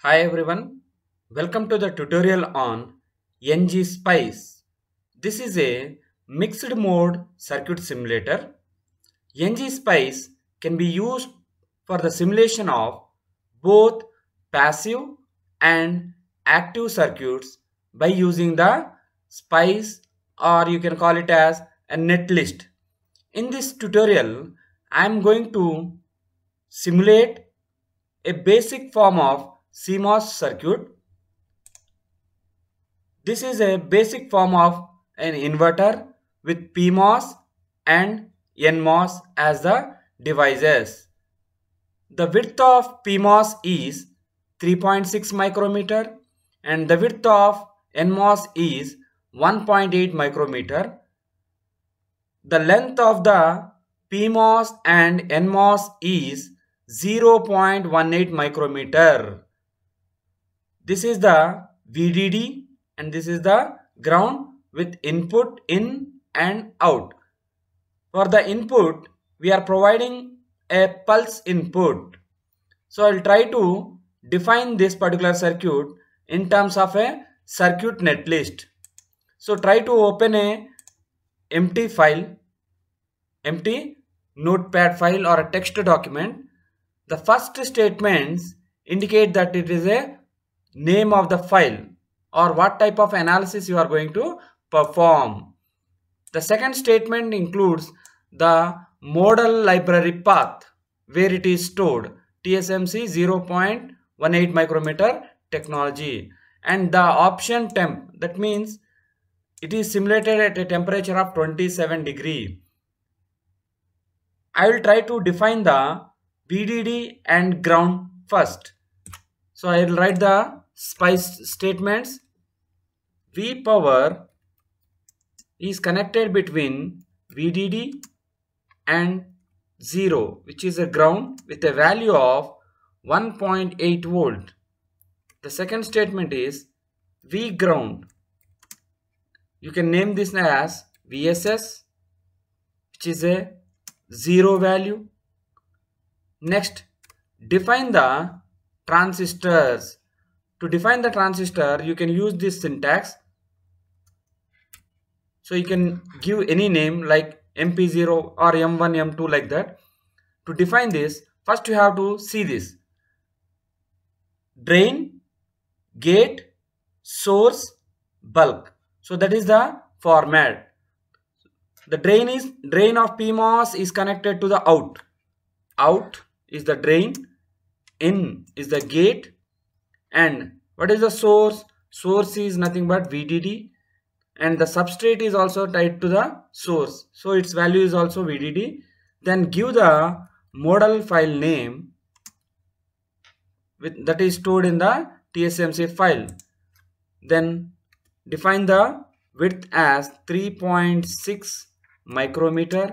Hi everyone, welcome to the tutorial on ngSpice. This is a mixed mode circuit simulator. ngSpice can be used for the simulation of both passive and active circuits by using the spice or you can call it as a netlist. In this tutorial, I am going to simulate a basic form of CMOS circuit. This is a basic form of an inverter with PMOS and NMOS as the devices. The width of PMOS is 3.6 micrometer and the width of NMOS is 1.8 micrometer. The length of the PMOS and NMOS is 0.18 micrometer. This is the VDD and this is the ground with input in and out. For the input, we are providing a pulse input. So I'll try to define this particular circuit in terms of a circuit netlist. So try to open a empty file, empty notepad file or a text document. The first statements indicate that it is a name of the file or what type of analysis you are going to perform. The second statement includes the model library path where it is stored TSMC 0.18 micrometer technology and the option temp that means it is simulated at a temperature of 27 degree. I will try to define the BDD and ground first. So I will write the spice statements. V power is connected between VDD and 0 which is a ground with a value of 1.8 volt. The second statement is V ground. You can name this as VSS which is a 0 value. Next define the transistors to define the transistor, you can use this syntax. So you can give any name like MP0 or M1, M2 like that. To define this, first you have to see this. Drain, gate, source, bulk. So that is the format. The drain is drain of PMOS is connected to the out. Out is the drain, in is the gate, and what is the source source is nothing but vdd and the substrate is also tied to the source so its value is also vdd then give the model file name with, that is stored in the tsmc file then define the width as 3.6 micrometer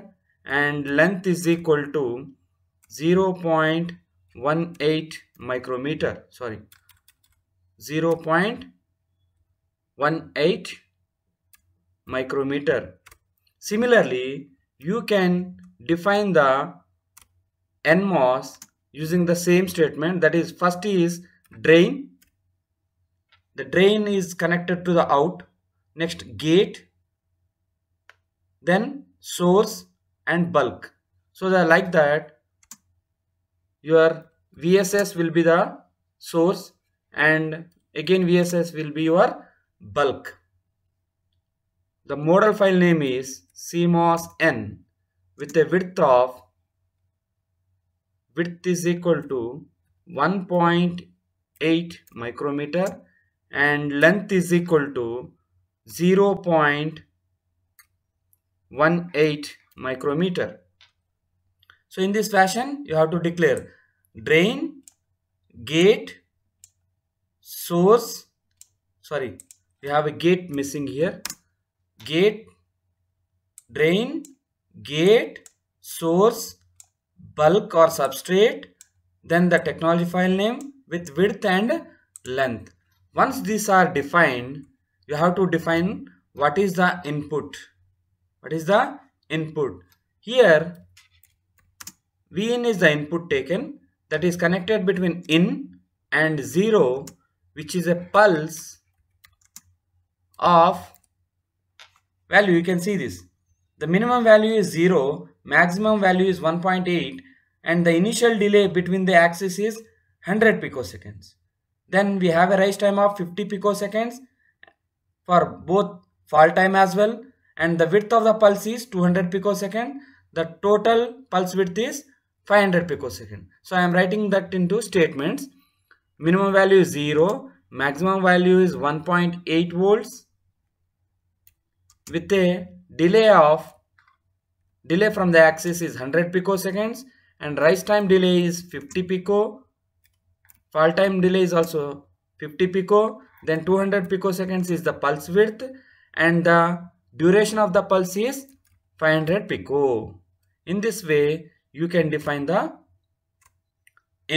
and length is equal to 0.18 micrometer sorry 0 0.18 micrometer. Similarly, you can define the NMOS using the same statement that is first is drain. The drain is connected to the out. Next gate. Then source and bulk. So the like that your VSS will be the source and again VSS will be your bulk. The modal file name is CMOS N with a width of width is equal to 1.8 micrometer and length is equal to 0.18 micrometer. So in this fashion you have to declare drain, gate source sorry we have a gate missing here gate drain gate source bulk or substrate then the technology file name with width and length once these are defined you have to define what is the input what is the input here vin is the input taken that is connected between in and 0 which is a pulse of value you can see this the minimum value is 0 maximum value is 1.8 and the initial delay between the axes is 100 picoseconds then we have a rise time of 50 picoseconds for both fall time as well and the width of the pulse is 200 picosecond the total pulse width is 500 picosecond so i am writing that into statements minimum value is 0 maximum value is 1.8 volts with a delay of delay from the axis is 100 picoseconds and rise time delay is 50 pico fall time delay is also 50 pico then 200 picoseconds is the pulse width and the duration of the pulse is 500 pico in this way you can define the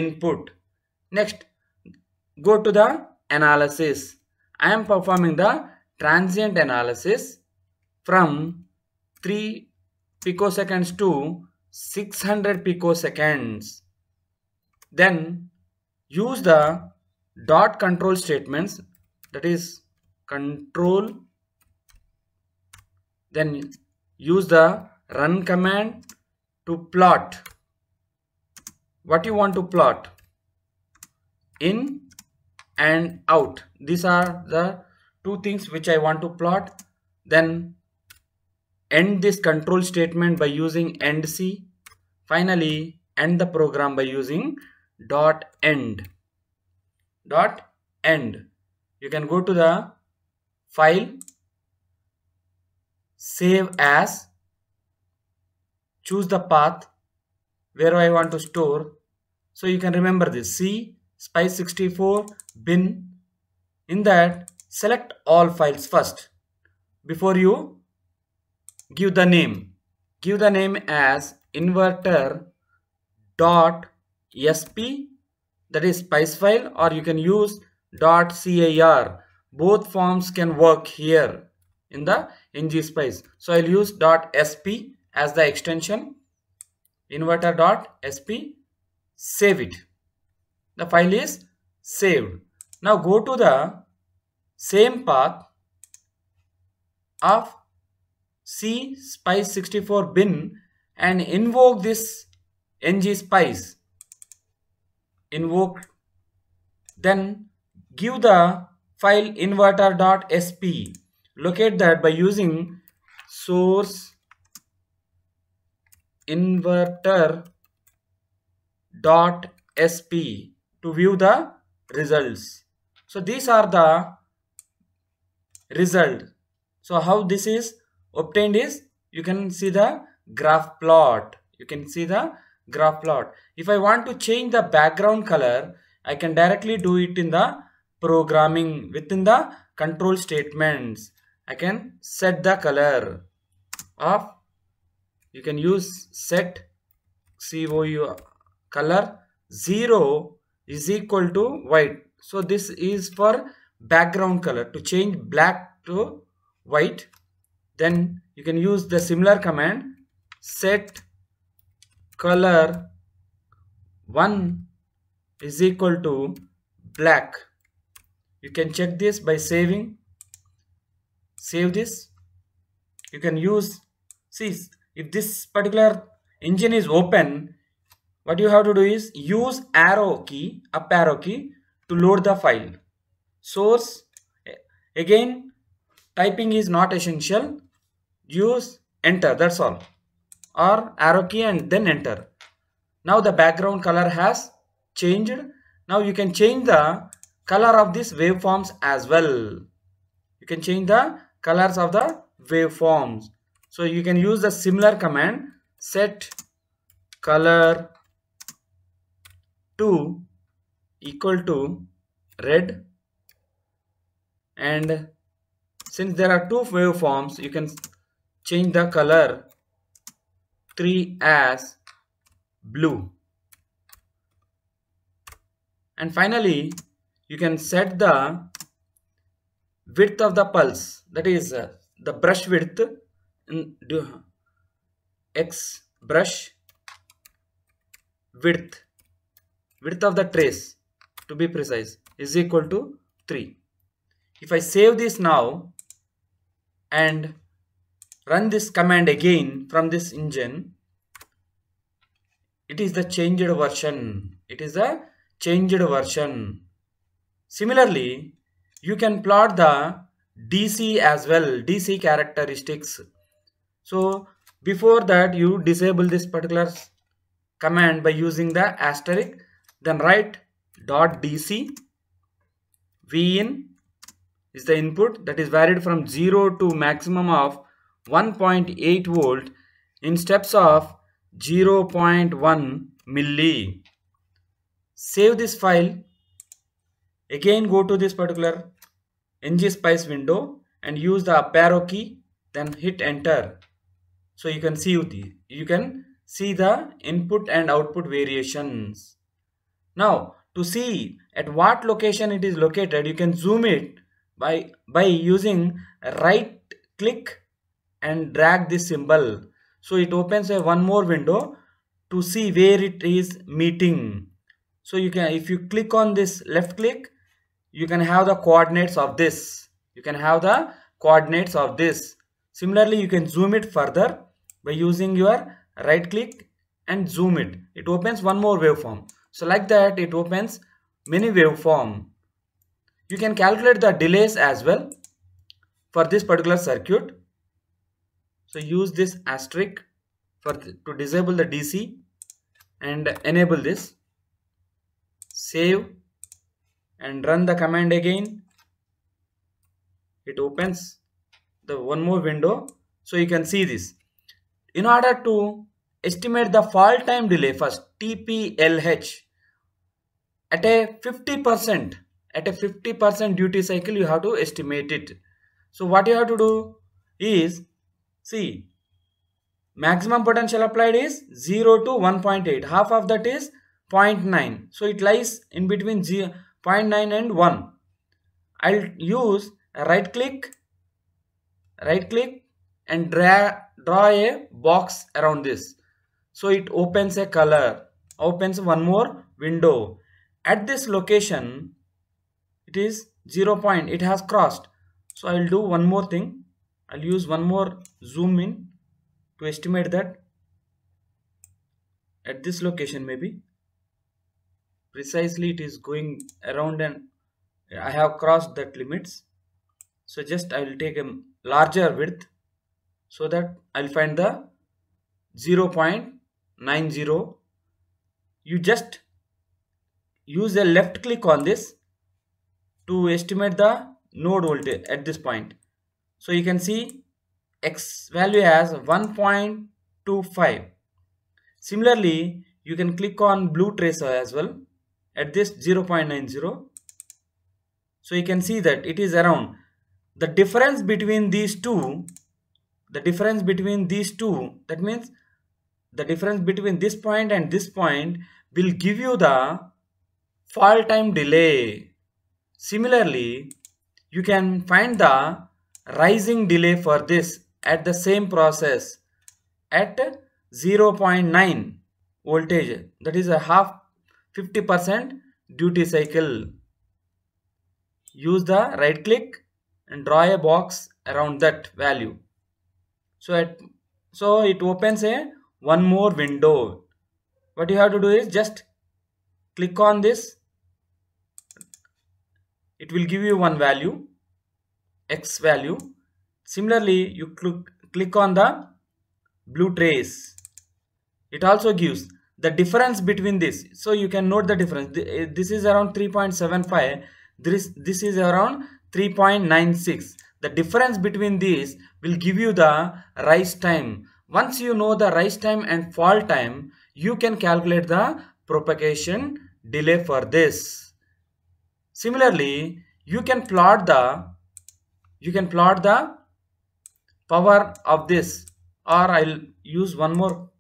input next go to the analysis. I am performing the transient analysis from 3 picoseconds to 600 picoseconds. Then use the dot control statements that is control then use the run command to plot what you want to plot in and out these are the two things which I want to plot then end this control statement by using end C finally end the program by using dot end dot end you can go to the file save as choose the path where I want to store so you can remember this C spice 64 bin in that select all files first before you give the name give the name as inverter dot sp that is spice file or you can use dot car both forms can work here in the ngSpice. So I'll use dot .sp as the extension Inverter dot sp. save it the file is saved now go to the same path of C spice 64 bin and invoke this ng spice invoke then give the file inverter.sp locate that by using source inverter.sp to view the results. So these are the result. So how this is obtained is you can see the graph plot. You can see the graph plot. If I want to change the background color, I can directly do it in the programming within the control statements. I can set the color of you can use set COU color 0 is equal to white so this is for background color to change black to white then you can use the similar command set color 1 is equal to black you can check this by saving save this you can use see if this particular engine is open what you have to do is use arrow key up arrow key to load the file source again typing is not essential use enter that's all or arrow key and then enter now the background color has changed now you can change the color of these waveforms as well you can change the colors of the waveforms so you can use the similar command set color 2 equal to red and since there are two waveforms you can change the color 3 as blue and finally you can set the width of the pulse that is uh, the brush width in, do, x brush width width of the trace to be precise is equal to 3. If I save this now and run this command again from this engine, it is the changed version. It is a changed version. Similarly, you can plot the DC as well, DC characteristics. So before that you disable this particular command by using the asterisk then write dot dc v in is the input that is varied from 0 to maximum of 1.8 volt in steps of 0.1 milli. Save this file. Again go to this particular ngSpice window and use the arrow key then hit enter. So you can see the you can see the input and output variations. Now to see at what location it is located, you can zoom it by, by using right click and drag this symbol. So it opens a one more window to see where it is meeting. So you can if you click on this left click, you can have the coordinates of this. You can have the coordinates of this. Similarly, you can zoom it further by using your right click and zoom it. It opens one more waveform. So like that it opens mini waveform. You can calculate the delays as well for this particular circuit. So use this asterisk for to disable the DC and enable this. Save and run the command again. It opens the one more window so you can see this. In order to estimate the fall time delay first TPLH at a 50% at a 50% duty cycle you have to estimate it so what you have to do is see maximum potential applied is 0 to 1.8 half of that is 0.9 so it lies in between 0, 0.9 and 1 I'll use right click right click and draw, draw a box around this so it opens a color opens one more window at this location it is 0 point it has crossed so i'll do one more thing i'll use one more zoom in to estimate that at this location maybe precisely it is going around and i have crossed that limits so just i will take a larger width so that i'll find the 0 0.90 you just use a left click on this to estimate the node voltage at this point. So you can see x value as 1.25. Similarly, you can click on blue tracer as well at this 0.90. So you can see that it is around the difference between these two the difference between these two that means the difference between this point and this point will give you the fall time delay. Similarly, you can find the rising delay for this at the same process at 0.9 voltage that is a half 50% duty cycle. Use the right click and draw a box around that value. So, at, so it opens a one more window. What you have to do is just click on this it will give you one value x value similarly you click click on the blue trace it also gives the difference between this so you can note the difference eh, this is around 3.75 this this is around 3.96 the difference between these will give you the rise time once you know the rise time and fall time you can calculate the propagation delay for this. Similarly, you can plot the you can plot the power of this or I'll use one more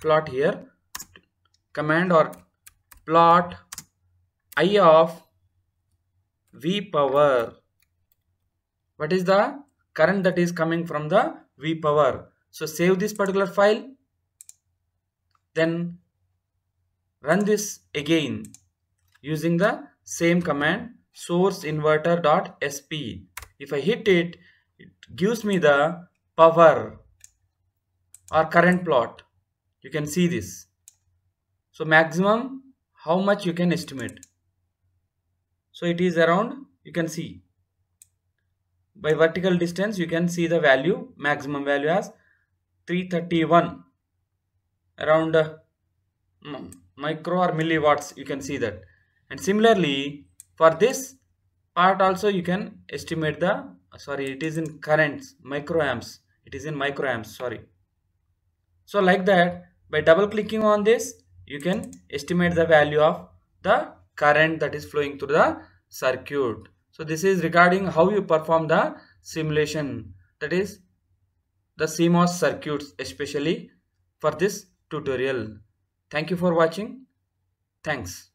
plot here command or plot I of V power what is the current that is coming from the V power so save this particular file then run this again using the same command source sp. if I hit it it gives me the power or current plot you can see this so maximum how much you can estimate so it is around you can see by vertical distance you can see the value maximum value as 331 around uh, micro or milliwatts you can see that and similarly for this part also you can estimate the sorry it is in currents microamps it is in microamps sorry so like that by double clicking on this you can estimate the value of the current that is flowing through the circuit so this is regarding how you perform the simulation that is the CMOS circuits especially for this tutorial Thank you for watching. Thanks.